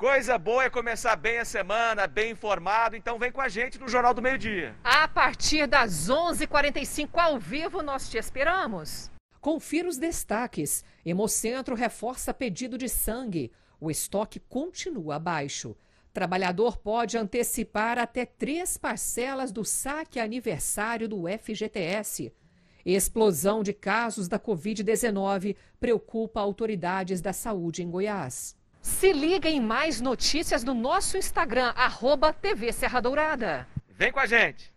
Coisa boa é começar bem a semana, bem informado, então vem com a gente no Jornal do Meio Dia. A partir das 11:45 h 45 ao vivo, nós te esperamos. Confira os destaques. Hemocentro reforça pedido de sangue. O estoque continua baixo. Trabalhador pode antecipar até três parcelas do saque aniversário do FGTS. Explosão de casos da Covid-19 preocupa autoridades da saúde em Goiás. Se liga em mais notícias no nosso Instagram, arroba TV Serra Dourada. Vem com a gente!